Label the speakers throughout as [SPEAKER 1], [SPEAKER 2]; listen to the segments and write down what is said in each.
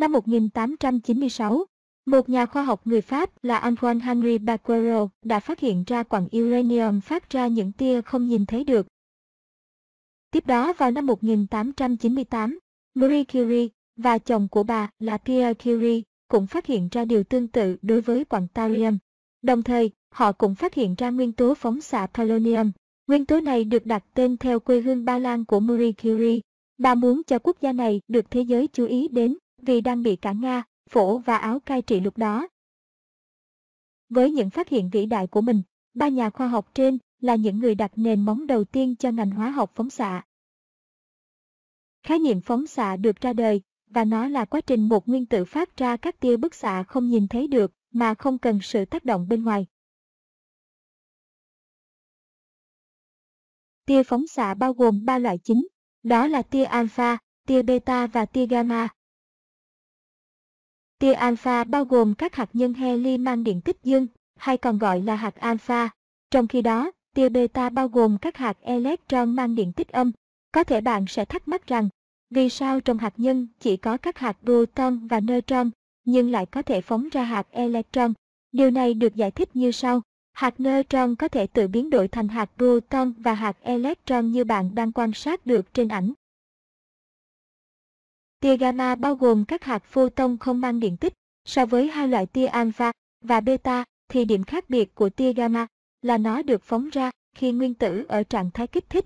[SPEAKER 1] Năm 1896, một nhà khoa học người Pháp là Antoine Henri Becquerel
[SPEAKER 2] đã phát hiện ra quặng uranium phát ra những tia không nhìn thấy được. Tiếp đó vào năm 1898, Marie Curie và chồng của bà là Pierre Curie cũng phát hiện ra điều tương tự đối với quặng thorium. Đồng thời, họ cũng phát hiện ra nguyên tố phóng xạ polonium. Nguyên tố này được đặt tên theo quê hương Ba Lan của Marie Curie. Bà muốn cho quốc gia này được thế giới chú ý đến vì đang bị cả Nga, Phổ và Áo cai trị lúc đó. Với những phát hiện vĩ đại của mình, ba nhà khoa học trên là những người đặt nền móng đầu tiên cho ngành hóa học phóng xạ. Khái niệm phóng xạ được ra đời và nó là quá trình một
[SPEAKER 1] nguyên tử phát ra các tia bức xạ không nhìn thấy được mà không cần sự tác động bên ngoài. Tia phóng xạ bao gồm ba loại chính, đó là tia alpha, tia beta và tia gamma.
[SPEAKER 2] Tia alpha bao gồm các hạt nhân heli mang điện tích dương, hay còn gọi là hạt alpha. Trong khi đó, tia beta bao gồm các hạt electron mang điện tích âm. Có thể bạn sẽ thắc mắc rằng, vì sao trong hạt nhân chỉ có các hạt proton và neutron, nhưng lại có thể phóng ra hạt electron? Điều này được giải thích như sau. Hạt neutron có thể tự biến đổi thành hạt proton và hạt electron như bạn đang quan sát được trên ảnh. Tia gamma bao gồm các hạt tông không mang điện tích. So với hai loại tia alpha và beta thì điểm khác biệt của
[SPEAKER 1] tia gamma là nó được phóng ra khi nguyên tử ở trạng thái kích thích.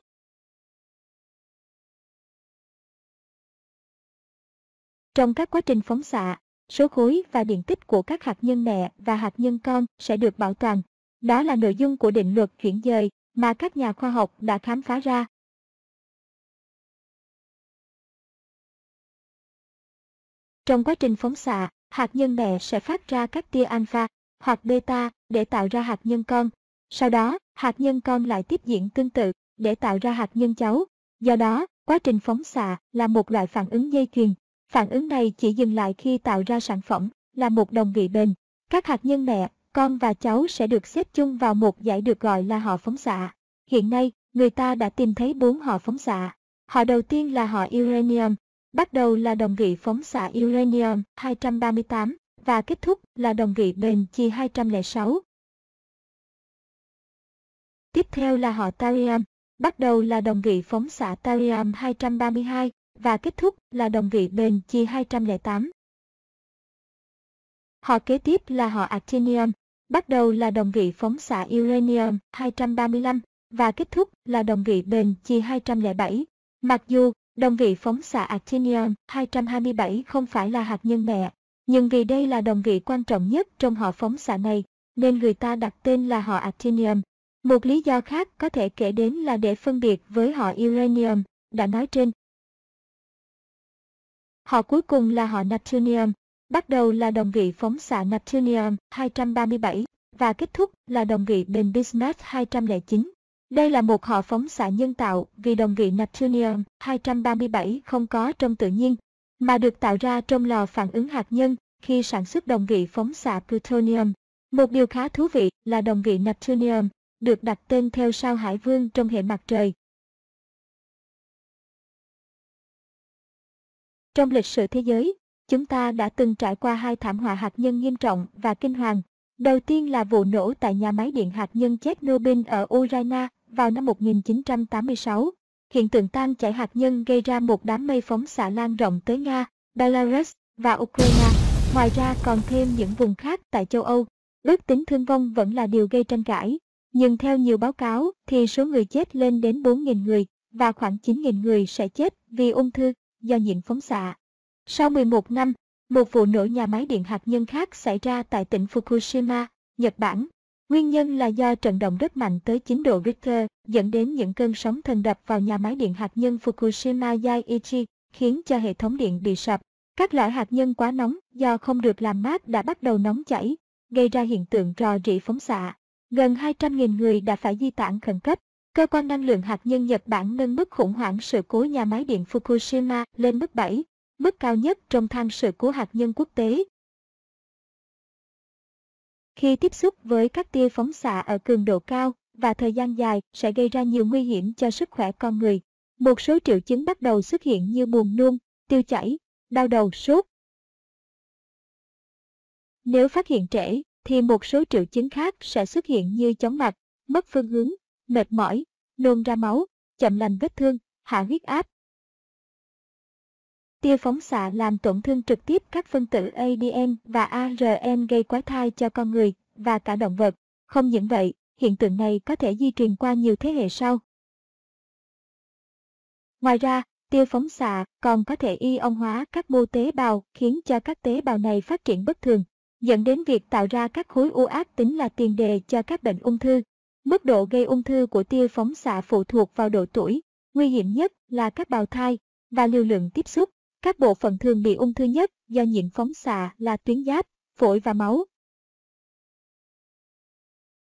[SPEAKER 1] Trong các quá trình phóng xạ, số khối và điện tích của các hạt nhân mẹ và hạt nhân con sẽ được bảo toàn. Đó là nội dung của định luật chuyển dời mà các nhà khoa học đã khám phá ra Trong quá trình phóng xạ, hạt nhân mẹ sẽ phát ra các tia alpha hoặc beta để tạo ra
[SPEAKER 2] hạt nhân con. Sau đó, hạt nhân con lại tiếp diễn tương tự để tạo ra hạt nhân cháu. Do đó, quá trình phóng xạ là một loại phản ứng dây chuyền. Phản ứng này chỉ dừng lại khi tạo ra sản phẩm là một đồng vị bền. Các hạt nhân mẹ, con và cháu sẽ được xếp chung vào một dãy được gọi là họ phóng xạ. Hiện nay, người ta đã tìm thấy bốn họ phóng xạ. Họ đầu tiên là họ uranium, Bắt đầu là đồng vị phóng xạ uranium
[SPEAKER 1] 238 và kết thúc là đồng vị bền chi 206. Tiếp theo là họ thorium, bắt đầu là đồng vị phóng
[SPEAKER 2] xạ thorium 232 và kết thúc là đồng vị bền chi 208. Họ kế tiếp là họ actinium, bắt đầu là đồng vị phóng xạ uranium 235 và kết thúc là đồng vị bền chi 207. Mặc dù Đồng vị phóng xạ actinium 227 không phải là hạt nhân mẹ, nhưng vì đây là đồng vị quan trọng nhất trong họ phóng xạ này, nên người ta đặt tên là họ actinium. Một lý do khác có thể kể đến là để phân biệt với họ uranium
[SPEAKER 1] đã nói trên. Họ cuối cùng là họ neptunium, bắt đầu là đồng vị phóng xạ neptunium 237 và kết thúc
[SPEAKER 2] là đồng vị bền bismuth 209. Đây là một họ phóng xạ nhân tạo vì đồng vị Neptunium-237 không có trong tự nhiên, mà được tạo ra trong lò phản ứng hạt nhân khi sản xuất đồng vị phóng xạ plutonium. Một điều khá thú vị là đồng
[SPEAKER 1] vị Neptunium được đặt tên theo sao Hải Vương trong hệ mặt trời. Trong lịch sử thế giới, chúng ta đã từng trải qua hai thảm họa hạt nhân nghiêm trọng và kinh hoàng. Đầu tiên là vụ nổ tại nhà
[SPEAKER 2] máy điện hạt nhân Chernobyl ở Ukraine vào năm 1986. Hiện tượng tan chảy hạt nhân gây ra một đám mây phóng xạ lan rộng tới Nga, Belarus và Ukraine. Ngoài ra còn thêm những vùng khác tại châu Âu. Ước tính thương vong vẫn là điều gây tranh cãi. Nhưng theo nhiều báo cáo thì số người chết lên đến 4.000 người và khoảng 9.000 người sẽ chết vì ung thư do nhiễm phóng xạ. Sau 11 năm, một vụ nổ nhà máy điện hạt nhân khác xảy ra tại tỉnh Fukushima, Nhật Bản. Nguyên nhân là do trận động đất mạnh tới 9 độ Richter, dẫn đến những cơn sóng thần đập vào nhà máy điện hạt nhân Fukushima Daiichi, khiến cho hệ thống điện bị sập. Các loại hạt nhân quá nóng do không được làm mát đã bắt đầu nóng chảy, gây ra hiện tượng rò rỉ phóng xạ. Gần 200.000 người đã phải di tản khẩn cấp. Cơ quan năng lượng hạt nhân Nhật Bản nâng mức khủng
[SPEAKER 1] hoảng sự cố nhà máy điện Fukushima lên mức 7, mức cao nhất trong thang sự cố hạt nhân quốc tế khi tiếp xúc với các tia phóng
[SPEAKER 2] xạ ở cường độ cao và thời gian dài sẽ gây ra nhiều nguy hiểm cho sức khỏe con người.
[SPEAKER 1] Một số triệu chứng bắt đầu xuất hiện như buồn nôn, tiêu chảy, đau đầu, sốt. Nếu phát hiện trễ, thì một số triệu chứng khác sẽ xuất hiện như chóng mặt, mất phương hướng, mệt mỏi, nôn ra máu, chậm lành vết thương, hạ huyết áp, Tia phóng xạ làm tổn thương trực tiếp các
[SPEAKER 2] phân tử ADN và ARN gây quái thai cho con người và cả động vật. Không những vậy, hiện tượng này có thể di truyền qua nhiều thế hệ sau. Ngoài ra, tia phóng xạ còn có thể y ion hóa các mô tế bào khiến cho các tế bào này phát triển bất thường, dẫn đến việc tạo ra các khối u ác tính là tiền đề cho các bệnh ung thư. Mức độ gây ung thư của tia phóng xạ phụ thuộc vào độ tuổi, nguy hiểm
[SPEAKER 1] nhất là các bào thai và liều lượng tiếp xúc. Các bộ phận thường bị ung thư nhất do nhiễm phóng xạ là tuyến giáp, phổi và máu.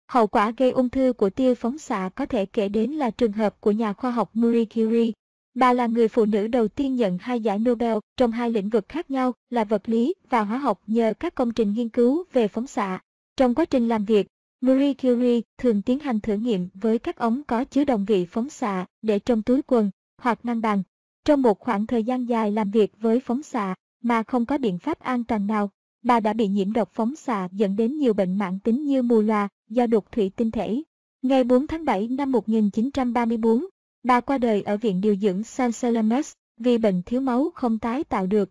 [SPEAKER 2] Hậu quả gây ung thư của tia phóng xạ có thể kể đến là trường hợp của nhà khoa học Marie Curie. Bà là người phụ nữ đầu tiên nhận hai giải Nobel trong hai lĩnh vực khác nhau là vật lý và hóa học nhờ các công trình nghiên cứu về phóng xạ. Trong quá trình làm việc, Marie Curie thường tiến hành thử nghiệm với các ống có chứa đồng vị phóng xạ để trong túi quần hoặc ngăn bàn. Trong một khoảng thời gian dài làm việc với phóng xạ mà không có biện pháp an toàn nào, bà đã bị nhiễm độc phóng xạ dẫn đến nhiều bệnh mãn tính như mù loà do đột thủy tinh thể. Ngày 4 tháng 7 năm 1934, bà qua đời ở Viện Điều dưỡng San salamas vì bệnh thiếu máu không tái tạo được.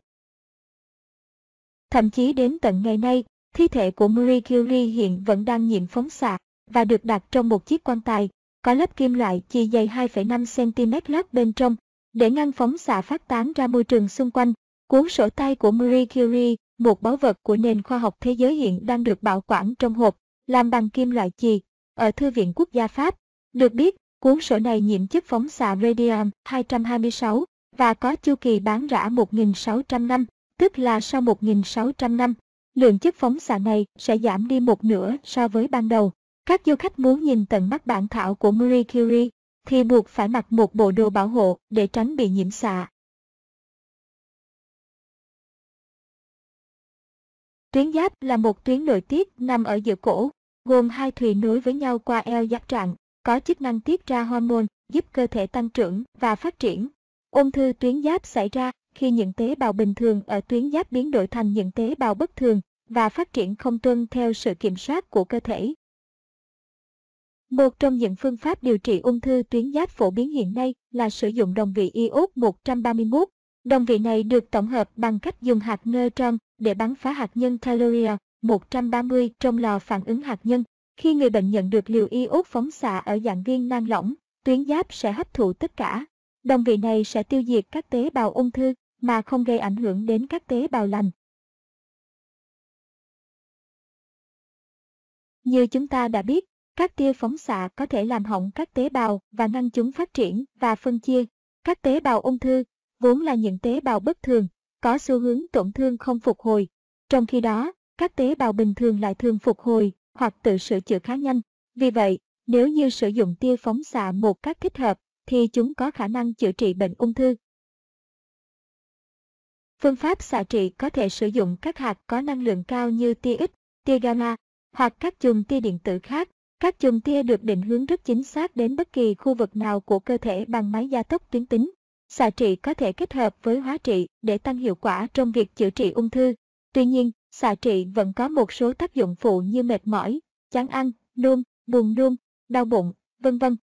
[SPEAKER 2] Thậm chí đến tận ngày nay, thi thể của Marie Curie hiện vẫn đang nhiễm phóng xạ và được đặt trong một chiếc quan tài có lớp kim loại chỉ dày 2,5 cm lớp bên trong để ngăn phóng xạ phát tán ra môi trường xung quanh. Cuốn sổ tay của Marie Curie, một báu vật của nền khoa học thế giới hiện đang được bảo quản trong hộp, làm bằng kim loại chì, ở Thư viện Quốc gia Pháp. Được biết, cuốn sổ này nhiễm chất phóng xạ radium 226 và có chu kỳ bán rã 1.600 năm, tức là sau 1.600 năm, lượng chất phóng xạ này sẽ giảm đi một nửa so với ban đầu.
[SPEAKER 1] Các du khách muốn nhìn tận mắt bản thảo của Marie Curie thì buộc phải mặc một bộ đồ bảo hộ để tránh bị nhiễm xạ. Tuyến giáp là một tuyến nội tiết nằm ở giữa cổ, gồm hai thùy nối
[SPEAKER 2] với nhau qua eo giáp trạng, có chức năng tiết ra hormone giúp cơ thể tăng trưởng và phát triển. Ung thư tuyến giáp xảy ra khi những tế bào bình thường ở tuyến giáp biến đổi thành những tế bào bất thường và phát triển không tuân theo sự kiểm soát của cơ thể. Một trong những phương pháp điều trị ung thư tuyến giáp phổ biến hiện nay là sử dụng đồng vị iốt 131. Đồng vị này được tổng hợp bằng cách dùng hạt neutron để bắn phá hạt nhân thalloria 130 trong lò phản ứng hạt nhân. Khi người bệnh nhận được liều iốt phóng xạ ở dạng viên nang lỏng, tuyến giáp sẽ hấp thụ tất cả. Đồng
[SPEAKER 1] vị này sẽ tiêu diệt các tế bào ung thư mà không gây ảnh hưởng đến các tế bào lành. Như chúng ta đã biết, các tia phóng xạ có thể làm hỏng các tế bào và ngăn chúng phát triển và phân chia.
[SPEAKER 2] Các tế bào ung thư, vốn là những tế bào bất thường, có xu hướng tổn thương không phục hồi. Trong khi đó, các tế bào bình thường lại thường phục hồi hoặc tự sửa chữa khá nhanh. Vì vậy, nếu như sử dụng tia phóng xạ một cách thích hợp, thì chúng có khả năng chữa trị bệnh ung thư. Phương pháp xạ trị có thể sử dụng các hạt có năng lượng cao như tia X, tia gamma, hoặc các chùm tia điện tử khác các chùm tia được định hướng rất chính xác đến bất kỳ khu vực nào của cơ thể bằng máy gia tốc tuyến tính. Xạ trị có thể kết hợp với hóa trị để tăng hiệu quả trong việc chữa trị ung thư.
[SPEAKER 1] Tuy nhiên, xạ trị vẫn có một số tác dụng phụ như mệt mỏi, chán ăn, nôn, buồn nôn, đau bụng, vân vân.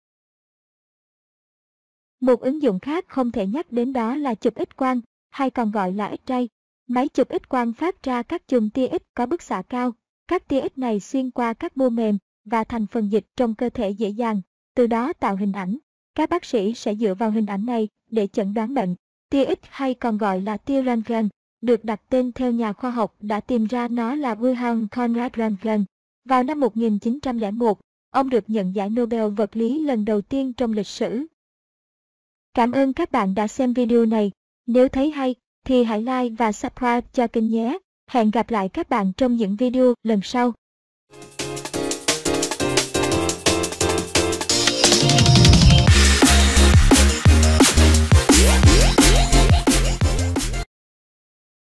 [SPEAKER 1] Một ứng dụng khác không thể nhắc đến đó là chụp X quang, hay còn gọi là X-ray. Máy chụp X quang
[SPEAKER 2] phát ra các chùm tia X có bức xạ cao. Các tia X này xuyên qua các mô mềm, và thành phần dịch trong cơ thể dễ dàng, từ đó tạo hình ảnh. Các bác sĩ sẽ dựa vào hình ảnh này để chẩn đoán bệnh. Tia X hay còn gọi là tia Röntgen, được đặt tên theo nhà khoa học đã tìm ra nó là Wilhelm Conrad Röntgen. Vào năm 1901, ông được nhận giải Nobel vật lý lần đầu tiên trong lịch sử. Cảm ơn các bạn đã xem video này. Nếu thấy hay thì hãy like và subscribe cho kênh nhé. Hẹn gặp lại các bạn trong những video lần sau.